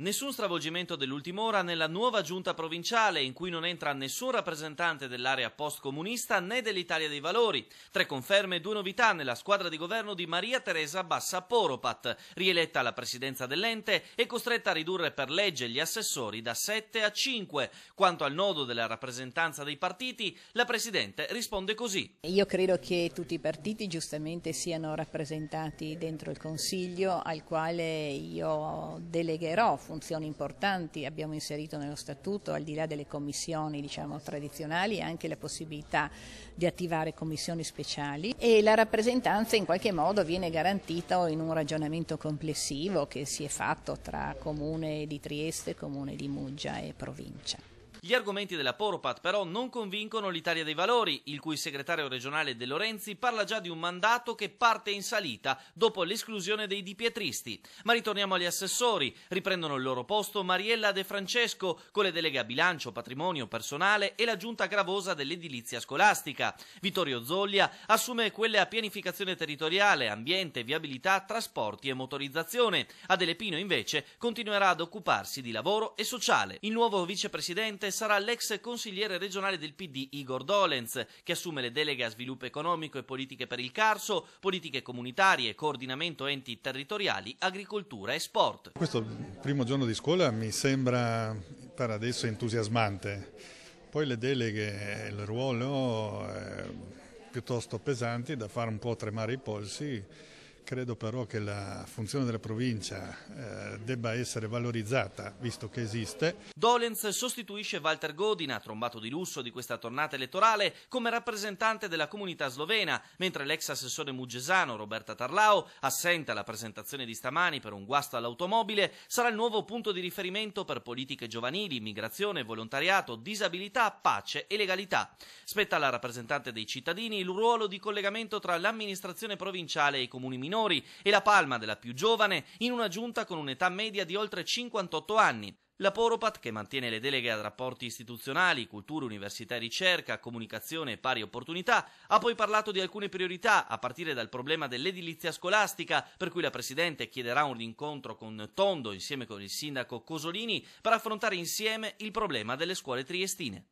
Nessun stravolgimento dell'ultima ora nella nuova giunta provinciale in cui non entra nessun rappresentante dell'area post-comunista né dell'Italia dei Valori. Tre conferme e due novità nella squadra di governo di Maria Teresa Bassa Poropat, rieletta alla presidenza dell'ente e costretta a ridurre per legge gli assessori da 7 a 5. Quanto al nodo della rappresentanza dei partiti, la Presidente risponde così. Io credo che tutti i partiti giustamente siano rappresentati dentro il Consiglio al quale io delegherò funzioni importanti, abbiamo inserito nello statuto, al di là delle commissioni diciamo, tradizionali, anche la possibilità di attivare commissioni speciali e la rappresentanza in qualche modo viene garantita in un ragionamento complessivo che si è fatto tra comune di Trieste, comune di Muggia e provincia. Gli argomenti della Poropat però non convincono l'Italia dei Valori, il cui segretario regionale De Lorenzi parla già di un mandato che parte in salita dopo l'esclusione dei dipietristi. Ma ritorniamo agli assessori. Riprendono il loro posto Mariella De Francesco con le delega bilancio, patrimonio, personale e la giunta gravosa dell'edilizia scolastica. Vittorio Zoglia assume quelle a pianificazione territoriale, ambiente, viabilità, trasporti e motorizzazione. Adele Pino invece continuerà ad occuparsi di lavoro e sociale. Il nuovo vicepresidente sarà l'ex consigliere regionale del PD Igor Dolenz, che assume le deleghe a sviluppo economico e politiche per il Carso, politiche comunitarie, coordinamento enti territoriali, agricoltura e sport. Questo primo giorno di scuola mi sembra per adesso entusiasmante, poi le deleghe, il ruolo eh, piuttosto pesanti da far un po' tremare i polsi Credo però che la funzione della provincia eh, debba essere valorizzata, visto che esiste. Dolenz sostituisce Walter Godina, trombato di lusso di questa tornata elettorale, come rappresentante della comunità slovena, mentre l'ex assessore mugesano Roberta Tarlao, assente alla presentazione di stamani per un guasto all'automobile, sarà il nuovo punto di riferimento per politiche giovanili, immigrazione, volontariato, disabilità, pace e legalità. Spetta alla rappresentante dei cittadini il ruolo di collegamento tra l'amministrazione provinciale e i comuni minori minori e la Palma della più giovane in una giunta con un'età media di oltre 58 anni. La Poropat, che mantiene le deleghe a rapporti istituzionali, cultura, università e ricerca, comunicazione e pari opportunità, ha poi parlato di alcune priorità, a partire dal problema dell'edilizia scolastica, per cui la Presidente chiederà un rincontro con Tondo insieme con il Sindaco Cosolini per affrontare insieme il problema delle scuole triestine.